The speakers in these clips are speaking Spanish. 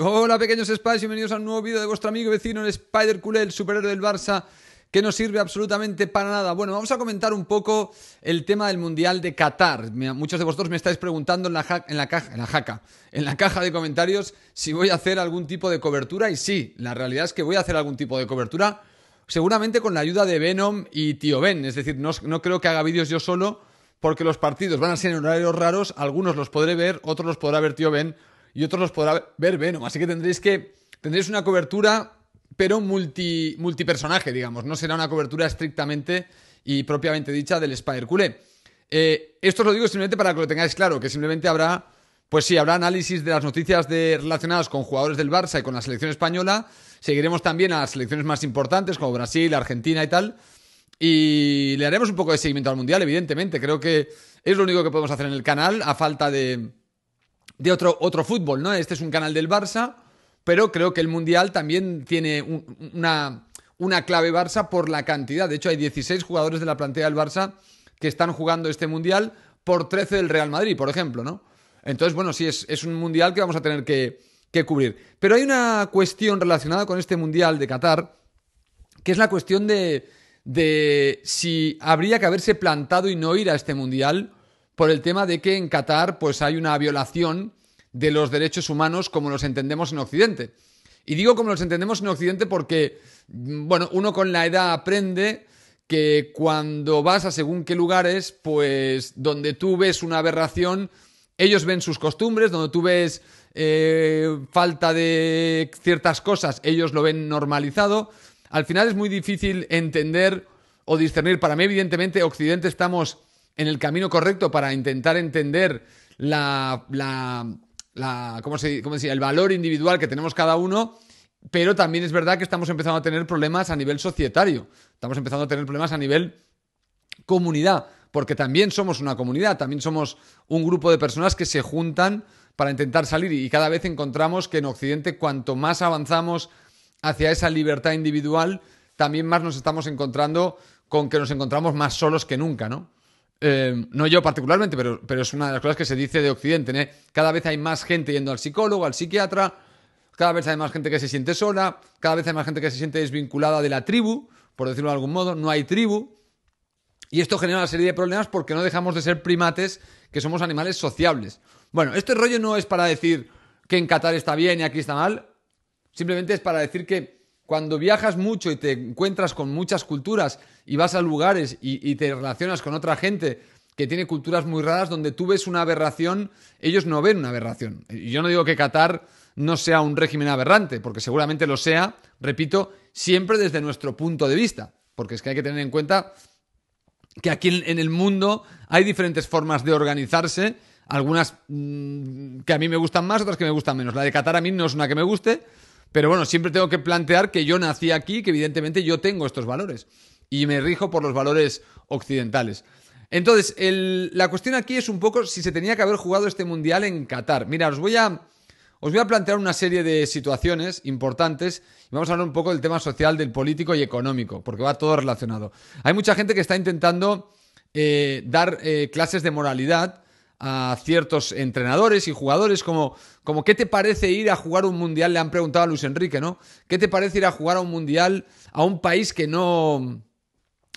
Hola pequeños Spice, bienvenidos a un nuevo vídeo de vuestro amigo y vecino, el Spider Culé, el superhéroe del Barça, que no sirve absolutamente para nada. Bueno, vamos a comentar un poco el tema del Mundial de Qatar. Muchos de vosotros me estáis preguntando en la, caja, jaca, en la caja de comentarios si voy a hacer algún tipo de cobertura y sí, la realidad es que voy a hacer algún tipo de cobertura, seguramente con la ayuda de Venom y Tío Ben, es decir, no, no creo que haga vídeos yo solo porque los partidos van a ser en horarios raros, algunos los podré ver, otros los podrá ver Tío Ben y otros los podrá ver Venom. Así que tendréis que tendréis una cobertura, pero multi, multipersonaje, digamos. No será una cobertura estrictamente y propiamente dicha del Spider-Culé. Eh, esto os lo digo simplemente para que lo tengáis claro, que simplemente habrá, pues sí, habrá análisis de las noticias relacionadas con jugadores del Barça y con la selección española. Seguiremos también a las selecciones más importantes como Brasil, Argentina y tal. Y le haremos un poco de seguimiento al Mundial, evidentemente. Creo que es lo único que podemos hacer en el canal, a falta de, de otro, otro fútbol, ¿no? Este es un canal del Barça, pero creo que el Mundial también tiene una, una clave Barça por la cantidad. De hecho, hay 16 jugadores de la plantilla del Barça que están jugando este Mundial por 13 del Real Madrid, por ejemplo, ¿no? Entonces, bueno, sí, es, es un Mundial que vamos a tener que, que cubrir. Pero hay una cuestión relacionada con este Mundial de Qatar, que es la cuestión de, de si habría que haberse plantado y no ir a este Mundial por el tema de que en Qatar pues hay una violación de los derechos humanos como los entendemos en Occidente. Y digo como los entendemos en Occidente porque, mm, bueno, uno con la edad aprende que cuando vas a según qué lugares, pues donde tú ves una aberración, ellos ven sus costumbres, donde tú ves eh, falta de ciertas cosas, ellos lo ven normalizado. Al final es muy difícil entender o discernir. Para mí, evidentemente, Occidente estamos en el camino correcto para intentar entender la, la, ¿cómo se, cómo decía? el valor individual que tenemos cada uno, pero también es verdad que estamos empezando a tener problemas a nivel societario, estamos empezando a tener problemas a nivel comunidad, porque también somos una comunidad, también somos un grupo de personas que se juntan para intentar salir y cada vez encontramos que en Occidente cuanto más avanzamos hacia esa libertad individual, también más nos estamos encontrando con que nos encontramos más solos que nunca, ¿no? Em, no yo particularmente, pero, pero es una de las cosas que se dice de Occidente, cada vez hay más gente yendo al psicólogo, al psiquiatra, cada vez hay más gente que se siente sola, cada vez hay más gente que se siente desvinculada de la tribu, por decirlo de algún modo, no hay tribu. Y esto genera una serie de problemas porque no dejamos de ser primates, que somos animales sociables. Bueno, este rollo no es para decir que en Qatar está bien y aquí está mal, simplemente es para decir que cuando viajas mucho y te encuentras con muchas culturas y vas a lugares y, te relacionas con otra gente que tiene culturas muy raras donde tú ves una aberración, ellos no ven una aberración. Y yo no digo que Qatar no sea un régimen aberrante, porque seguramente lo sea, repito, siempre desde nuestro punto de vista, porque es que hay que tener en cuenta que aquí en el mundo hay diferentes formas de organizarse, algunas mm, que a mí me gustan más, otras que me gustan menos. La de Qatar a mí no es una que me guste, pero bueno, siempre tengo que plantear que yo nací aquí, que evidentemente yo tengo estos valores y me rijo por los valores occidentales. Entonces, la cuestión aquí es un poco si se tenía que haber jugado este mundial en Qatar. Mira, os voy a, plantear una serie de situaciones importantes y vamos a hablar un poco del tema social, del político y económico, porque va todo relacionado. Hay mucha gente que está intentando eh, dar eh, clases de moralidad a ciertos entrenadores y jugadores como, como ¿qué te parece ir a jugar un mundial? Le han preguntado a Luis Enrique, ¿no? ¿Qué te parece ir a jugar a un mundial a un país que no,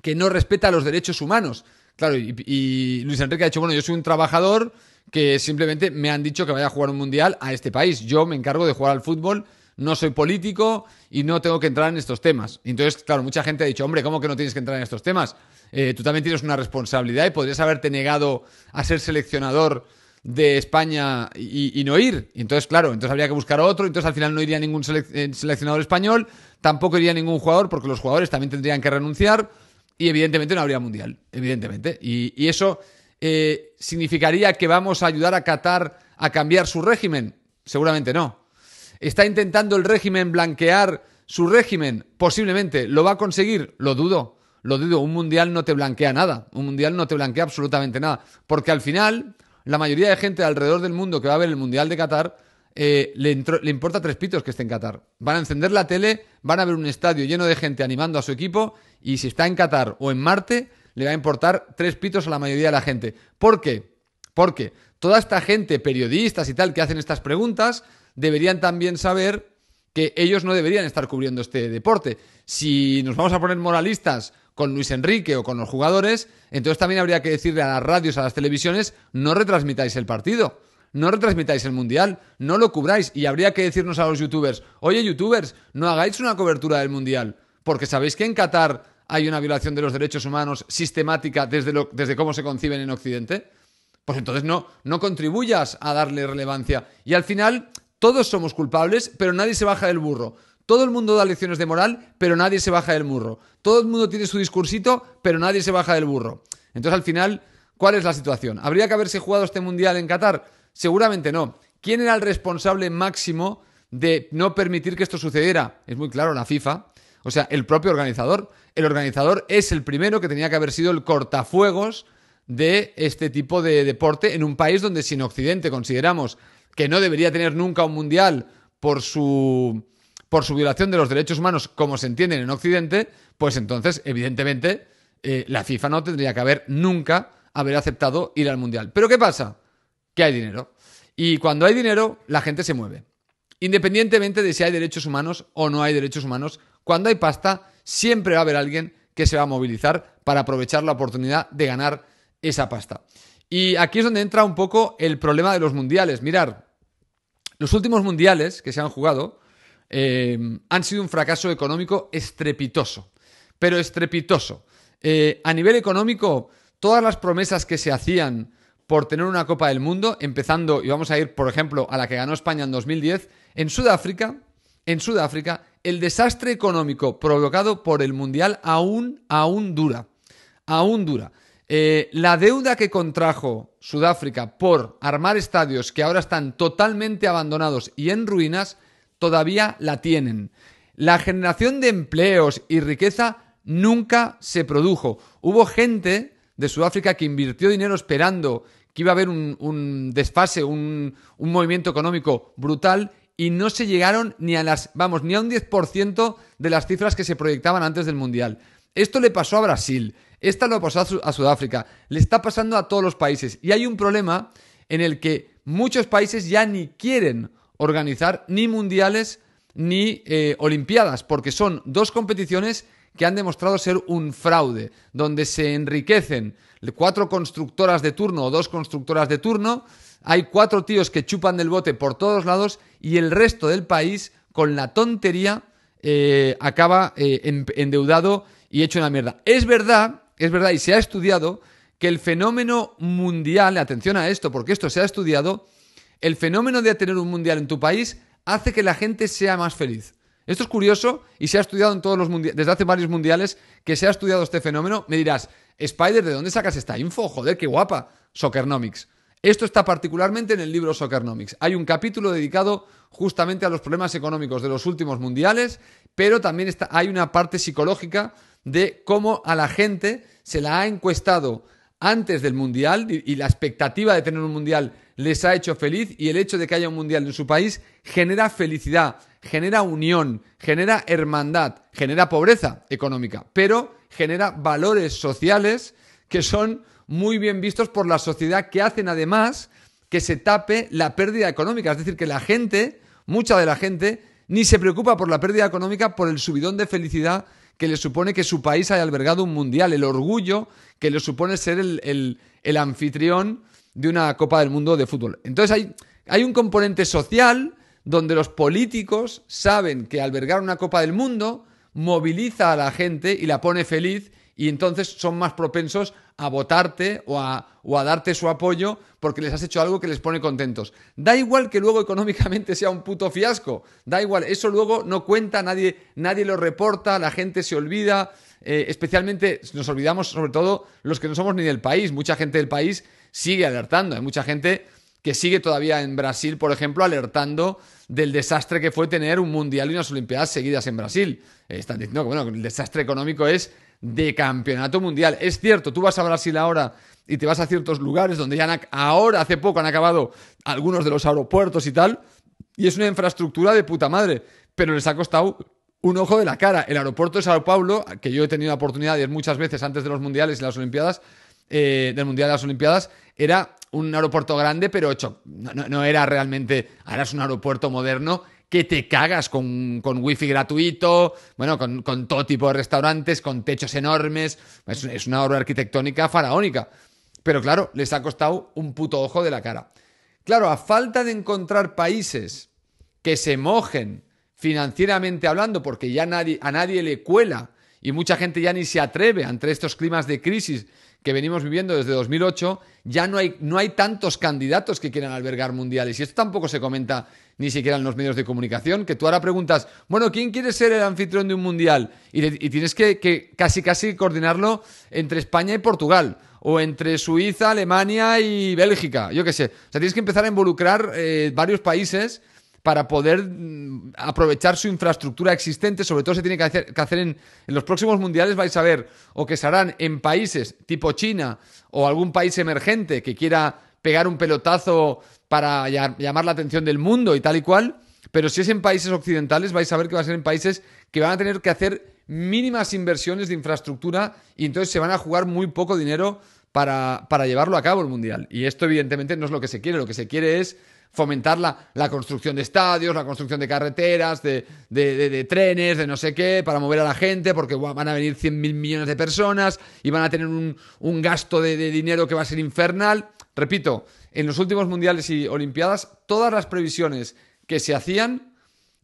que no respeta los derechos humanos? Claro, y, Luis Enrique ha dicho, bueno, yo soy un trabajador que simplemente me han dicho que vaya a jugar un mundial a este país. Yo me encargo de jugar al fútbol no soy político y no tengo que entrar en estos temas. Entonces, claro, mucha gente ha dicho, hombre, ¿cómo que no tienes que entrar en estos temas? Eh, tú también tienes una responsabilidad y podrías haberte negado a ser seleccionador de España y, no ir. entonces, claro, entonces habría que buscar otro. Entonces, al final no iría ningún eh, seleccionador español, tampoco iría ningún jugador, porque los jugadores también tendrían que renunciar. Y evidentemente no habría mundial, evidentemente. Y, eso eh, significaría que vamos a ayudar a Qatar a cambiar su régimen. Seguramente no. ¿Está intentando el régimen blanquear su régimen? Posiblemente. ¿Lo va a conseguir? Lo dudo. Lo digo, un mundial no te blanquea nada, un mundial no te blanquea absolutamente nada, porque al final la mayoría de gente alrededor del mundo que va a ver el mundial de Qatar eh, le, le, importa tres pitos que esté en Qatar. Van a encender la tele, van a ver un estadio lleno de gente animando a su equipo y si está en Qatar o en Marte, le va a importar tres pitos a la mayoría de la gente. ¿Por qué? Porque toda esta gente, periodistas y tal, que hacen estas preguntas, deberían también saber que ellos no deberían estar cubriendo este deporte. Si nos vamos a poner moralistas con Luis Enrique o con los jugadores, entonces también habría que decirle a las radios, a las televisiones, no retransmitáis el partido, no retransmitáis el Mundial, no lo cubráis y habría que decirnos a los youtubers, oye youtubers, no hagáis una cobertura del Mundial, porque sabéis que en Qatar hay una violación de los derechos humanos sistemática desde, desde cómo se conciben en Occidente. Pues entonces no, no contribuyas a darle relevancia. Y al final, todos somos culpables, pero nadie se baja del burro. Todo el mundo da lecciones de moral, pero nadie se baja del burro. Todo el mundo tiene su discursito, pero nadie se baja del burro. Entonces, al final, ¿cuál es la situación? ¿Habría que haberse jugado este mundial en Qatar? Seguramente no. ¿Quién era el responsable máximo de no permitir que esto sucediera? Es muy claro, la FIFA. O sea, el propio organizador. El organizador es el primero que tenía que haber sido el cortafuegos de este tipo de deporte en un país donde sin Occidente consideramos que no debería tener nunca un mundial por su por su violación de los derechos humanos como se entienden en Occidente, pues entonces, evidentemente, eh, la FIFA no tendría que haber nunca haber aceptado ir al Mundial. Pero ¿qué pasa? Que hay dinero. Y cuando hay dinero, la gente se mueve. Independientemente de si hay derechos humanos o no hay derechos humanos, cuando hay pasta, siempre va a haber alguien que se va a movilizar para aprovechar la oportunidad de ganar esa pasta. Y aquí es donde entra un poco el problema de los mundiales. Mirar, los últimos mundiales que se han jugado, eh, han sido un fracaso económico estrepitoso, pero estrepitoso. Eh, a nivel económico, todas las promesas que se hacían por tener una Copa del Mundo, empezando, y vamos a ir, por ejemplo, a la que ganó España en 2010, en Sudáfrica, en Sudáfrica, el desastre económico provocado por el Mundial aún, aún dura, aún dura. Eh, la deuda que contrajo Sudáfrica por armar estadios que ahora están totalmente abandonados y en ruinas todavía la tienen. La generación de empleos y riqueza nunca se produjo. Hubo gente de Sudáfrica que invirtió dinero esperando que iba a haber un, desfase, un, movimiento económico brutal y no se llegaron ni a las, vamos, ni a un 10% de las cifras que se proyectaban antes del Mundial. Esto le pasó a Brasil, esta lo pasó a Sudáfrica, le está pasando a todos los países y hay un problema en el que muchos países ya ni quieren organizar ni mundiales ni eh, olimpiadas, porque son dos competiciones que han demostrado ser un fraude, donde se enriquecen cuatro constructoras de turno o dos constructoras de turno, hay cuatro tíos que chupan del bote por todos lados y el resto del país, con la tontería, eh, acaba eh, endeudado y hecho una mierda. Es verdad, es verdad, y se ha estudiado que el fenómeno mundial, atención a esto, porque esto se ha estudiado, el fenómeno de tener un mundial en tu país hace que la gente sea más feliz. Esto es curioso y se ha estudiado en todos los mundiales, desde hace varios mundiales que se ha estudiado este fenómeno. Me dirás, Spider, ¿de dónde sacas esta info? Joder, qué guapa. Soccernomics. Esto está particularmente en el libro Soccernomics. Hay un capítulo dedicado justamente a los problemas económicos de los últimos mundiales, pero también hay una parte psicológica de cómo a la gente se la ha encuestado antes del Mundial y la expectativa de tener un Mundial les ha hecho feliz y el hecho de que haya un Mundial en su país genera felicidad, genera unión, genera hermandad, genera pobreza económica, pero genera valores sociales que son muy bien vistos por la sociedad que hacen además que se tape la pérdida económica. Es decir, que la gente, mucha de la gente, ni se preocupa por la pérdida económica por el subidón de felicidad que le supone que su país haya albergado un mundial, el orgullo que le supone ser el, anfitrión de una Copa del Mundo de fútbol. Entonces hay, hay un componente social donde los políticos saben que albergar una Copa del Mundo moviliza a la gente y la pone feliz y entonces son más propensos a votarte o a, darte su apoyo porque les has hecho algo que les pone contentos. Da igual que luego económicamente sea un puto fiasco, da igual, eso luego no cuenta, nadie, nadie lo reporta, la gente se olvida, eh, especialmente nos olvidamos sobre todo los que no somos ni del país, mucha gente del país sigue alertando, hay mucha gente que sigue todavía en Brasil, por ejemplo, alertando del desastre que fue tener un mundial y unas Olimpiadas seguidas en Brasil. Eh, están diciendo que bueno, el desastre económico es de campeonato mundial. Es cierto, tú vas a Brasil ahora y te vas a ciertos lugares donde ya ahora, hace poco, han acabado algunos de los aeropuertos y tal, y es una infraestructura de puta madre, pero les ha costado un ojo de la cara. El aeropuerto de Sao Paulo, que yo he tenido la oportunidad de ir muchas veces antes de los mundiales y las Olimpiadas, eh, del Mundial de las Olimpiadas, era un aeropuerto grande, pero hecho, no, no, era realmente, ahora es un aeropuerto moderno que te cagas con, wifi gratuito, bueno, con, todo tipo de restaurantes, con techos enormes. Es, una obra arquitectónica faraónica. Pero claro, les ha costado un puto ojo de la cara. Claro, a falta de encontrar países que se mojen financieramente hablando, porque ya nadie, a nadie le cuela y mucha gente ya ni se atreve ante estos climas de crisis que venimos viviendo desde 2008, ya no hay, no hay tantos candidatos que quieran albergar mundiales. Y esto tampoco se comenta ni siquiera en los medios de comunicación, que tú ahora preguntas, bueno, ¿quién quiere ser el anfitrión de un mundial? Y, tienes que, casi casi coordinarlo entre España y Portugal, o entre Suiza, Alemania y Bélgica, yo qué sé. O sea, tienes que empezar a involucrar eh, varios países para poder mm, aprovechar su infraestructura existente. Sobre todo se tiene que hacer, en, los próximos mundiales, vais a ver, o que se harán en países tipo China o algún país emergente que quiera pegar un pelotazo para llamar la atención del mundo y tal y cual. Pero si es en países occidentales, vais a ver que va a ser en países que van a tener que hacer mínimas inversiones de infraestructura y entonces se van a jugar muy poco dinero para, llevarlo a cabo el Mundial. Y esto evidentemente no es lo que se quiere, lo que se quiere es fomentar la, construcción de estadios, la construcción de carreteras, de, de, trenes, de no sé qué, para mover a la gente, porque van a venir cien mil millones de personas y van a tener un, gasto de, dinero que va a ser infernal. Repito, en los últimos mundiales y olimpiadas, todas las previsiones que se hacían,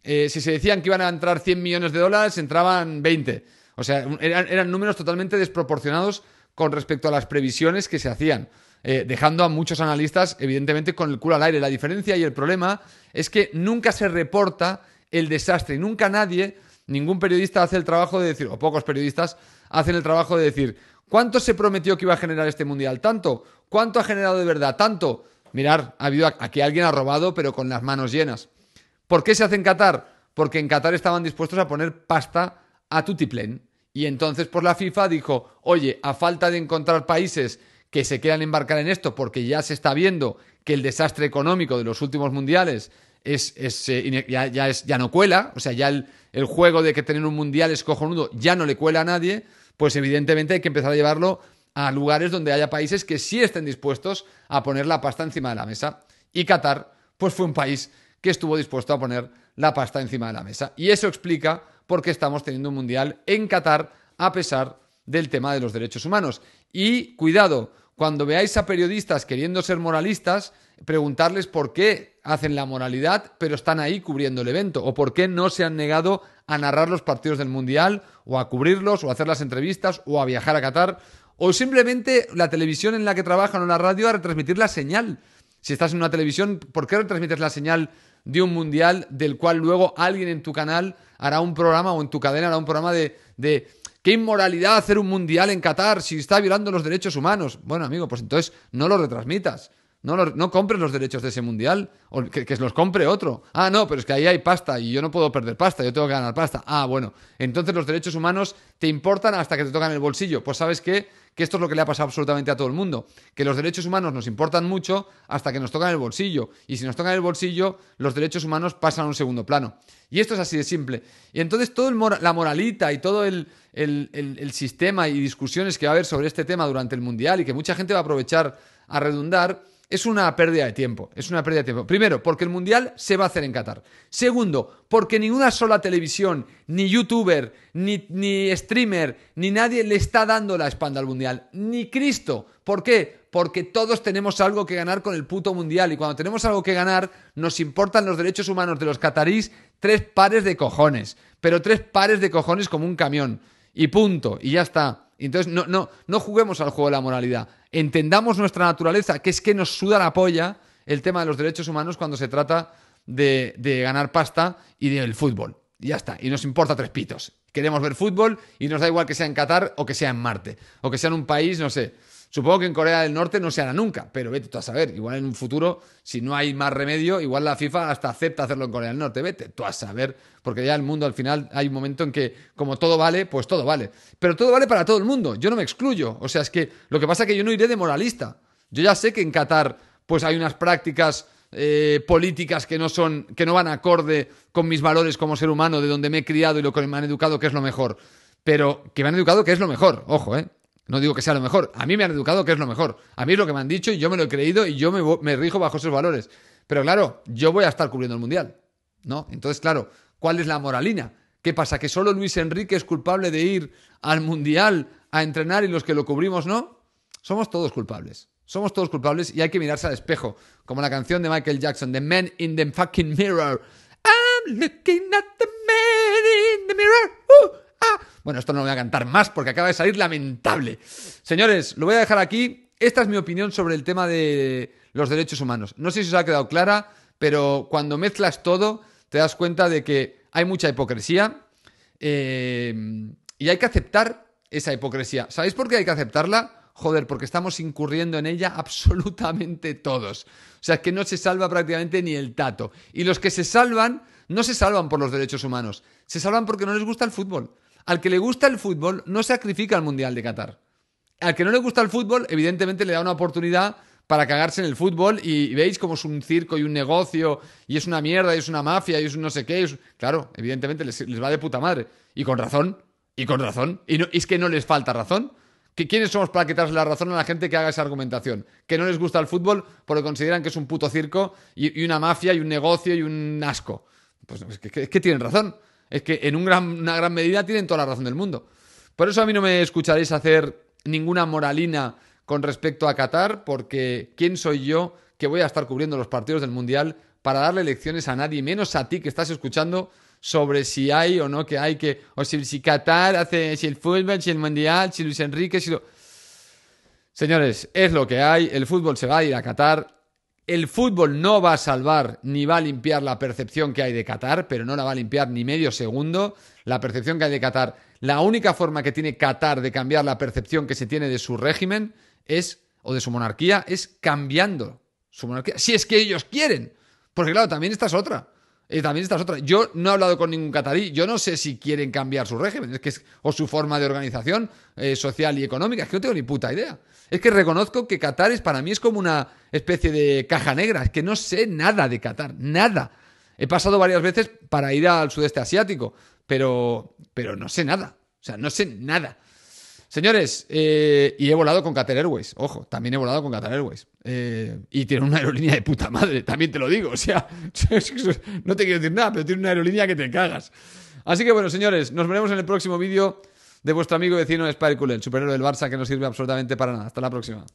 eh, si se decían que iban a entrar 100 millones de dólares, entraban 20. O sea, eran números totalmente desproporcionados con respecto a las previsiones que se hacían. Eh, dejando a muchos analistas, evidentemente, con el culo al aire. La diferencia y el problema es que nunca se reporta el desastre nunca nadie, ningún periodista hace el trabajo de decir, o pocos periodistas hacen el trabajo de decir, ¿cuánto se prometió que iba a generar este mundial? ¿Tanto? ¿Cuánto ha generado de verdad? ¿Tanto? Mirar, ha habido aquí alguien ha robado, pero con las manos llenas. ¿Por qué se hace en Qatar? Porque en Qatar estaban dispuestos a poner pasta a tutiplén. Y entonces, por pues, la FIFA dijo, oye, a falta de encontrar países que se quieran embarcar en esto, porque ya se está viendo que el desastre económico de los últimos mundiales es, es eh, ya, es, ya no cuela, o sea, ya el, el juego de que tener un mundial es cojonudo ya no le cuela a nadie, pues evidentemente hay que empezar a llevarlo a lugares donde haya países que sí estén dispuestos a poner la pasta encima de la mesa. Y Qatar, pues fue un país que estuvo dispuesto a poner la pasta encima de la mesa. Y eso explica porque estamos teniendo un mundial en Qatar a pesar del tema de los derechos humanos. Y cuidado, cuando veáis a periodistas queriendo ser moralistas, preguntarles por qué hacen la moralidad, pero están ahí cubriendo el evento, o por qué no se han negado a narrar los partidos del Mundial, o a cubrirlos, o a hacer las entrevistas, o a viajar a Qatar, o simplemente la televisión en la que trabajan o la radio a retransmitir la señal. Si estás en una televisión, ¿por qué retransmites la señal de un mundial del cual luego alguien en tu canal hará un programa o en tu cadena hará un programa de, de qué inmoralidad hacer un mundial en Qatar si está violando los derechos humanos. Bueno, amigo, pues entonces no lo retransmitas. No, no compres los derechos de ese mundial, o que, que, los compre otro. Ah, no, pero es que ahí hay pasta y yo no puedo perder pasta, yo tengo que ganar pasta. Ah, bueno, entonces los derechos humanos te importan hasta que te tocan el bolsillo. Pues sabes que que esto es lo que le ha pasado absolutamente a todo el mundo, que los derechos humanos nos importan mucho hasta que nos tocan el bolsillo, y si nos tocan el bolsillo, los derechos humanos pasan a un segundo plano. Y esto es así de simple. Y entonces toda la moralita y todo el, sistema y discusiones que va a haber sobre este tema durante el Mundial y que mucha gente va a aprovechar a redundar, es una pérdida de tiempo. Es una pérdida de tiempo. Primero, porque el Mundial se va a hacer en Qatar. Segundo, porque ninguna sola televisión, ni youtuber, ni, streamer, ni nadie le está dando la espalda al Mundial. Ni Cristo. ¿Por qué? Porque todos tenemos algo que ganar con el puto Mundial. Y cuando tenemos algo que ganar, nos importan los derechos humanos de los catarís tres pares de cojones. Pero tres pares de cojones como un camión. Y punto. Y ya está. Entonces, no, no, no juguemos al juego de la moralidad. Entendamos nuestra naturaleza, que es que nos suda la polla el tema de los derechos humanos cuando se trata de, de ganar pasta y del fútbol. Y ya está. Y nos importa tres pitos. Queremos ver fútbol y nos da igual que sea en Qatar o que sea en Marte. O que sea en un país, no sé, Supongo que en Corea del Norte no se hará nunca, pero vete tú a saber. Igual en un futuro, si no hay más remedio, igual la FIFA hasta acepta hacerlo en Corea del Norte. Vete tú a saber, porque ya el mundo al final hay un momento en que como todo vale, pues todo vale. Pero todo vale para todo el mundo, yo no me excluyo. O sea, es que lo que pasa es que yo no iré de moralista. Yo ya sé que en Qatar pues hay unas prácticas eh, políticas que no son, que no van acorde con mis valores como ser humano, de donde me he criado y lo que me han educado, que es lo mejor. Pero que me han educado que es lo mejor, ojo, ¿eh? No digo que sea lo mejor. A mí me han educado que es lo mejor. A mí es lo que me han dicho y yo me lo he creído y yo me, rijo bajo esos valores. Pero claro, yo voy a estar cubriendo el mundial. ¿No? Entonces, claro, ¿cuál es la moralina? ¿Qué pasa? ¿Que solo Luis Enrique es culpable de ir al mundial a entrenar y los que lo cubrimos no? Somos todos culpables. Somos todos culpables y hay que mirarse al espejo. Como la canción de Michael Jackson, The Man in the Fucking Mirror. I'm looking at the man in the mirror. Uh. Bueno, esto no lo voy a cantar más porque acaba de salir lamentable. Señores, lo voy a dejar aquí. Esta es mi opinión sobre el tema de los derechos humanos. No sé si os ha quedado clara, pero cuando mezclas todo, te das cuenta de que hay mucha hipocresía eh, y hay que aceptar esa hipocresía. ¿Sabéis por qué hay que aceptarla? Joder, porque estamos incurriendo en ella absolutamente todos. O sea, que no se salva prácticamente ni el tato. Y los que se salvan, no se salvan por los derechos humanos, se salvan porque no les gusta el fútbol. Al que le gusta el fútbol no sacrifica el Mundial de Qatar. Al que no le gusta el fútbol, evidentemente le da una oportunidad para cagarse en el fútbol y, veis cómo es un circo y un negocio y es una mierda y es una mafia y es un no sé qué. Es... Claro, evidentemente les, va de puta madre. Y con razón, y con razón. Y es que no les falta razón. ¿Que ¿Quiénes somos para quitarse la razón a la gente que haga esa argumentación? Que no les gusta el fútbol porque consideran que es un puto circo y, una mafia y un negocio y un asco. Pues es que tienen razón. Es que en una gran medida tienen toda la razón del mundo. Por eso a mí no me escucharéis hacer ninguna moralina con respecto a Qatar, porque ¿quién soy yo que voy a estar cubriendo los partidos del Mundial para darle lecciones a nadie, menos a ti que estás escuchando sobre si hay o no que hay que, o si, si Qatar hace, si el fútbol, si el Mundial, si Luis Enrique, si Señores, es lo que hay, el fútbol se va a ir a Qatar, el fútbol no va a salvar ni va a limpiar la percepción que hay de Qatar, pero no la va a limpiar ni medio segundo. La percepción que hay de Qatar, la única forma que tiene Qatar de cambiar la percepción que se tiene de su régimen es, o de su monarquía, es cambiando su monarquía. Si es que ellos quieren. Porque claro, también esta es otra. Y también estas otras Yo no he hablado con ningún catarí. Yo no sé si quieren cambiar su régimen es que o su forma de organización eh, social y económica. Es que no tengo ni puta idea. Es que reconozco que Qatar es, para mí es como una especie de caja negra. Es que no sé nada de Qatar. Nada. He pasado varias veces para ir al sudeste asiático, pero, pero no sé nada. O sea, no sé nada. Señores, eh, y he volado con Qatar Airways, ojo, también he volado con Qatar Airways. Eh, y tiene una aerolínea de puta madre, también te lo digo, o sea, no te quiero decir nada, pero tiene una aerolínea que te cagas. Así que bueno, señores, nos veremos en el próximo vídeo de vuestro amigo vecino Spiricule, el superhéroe del Barça que no sirve absolutamente para nada. Hasta la próxima.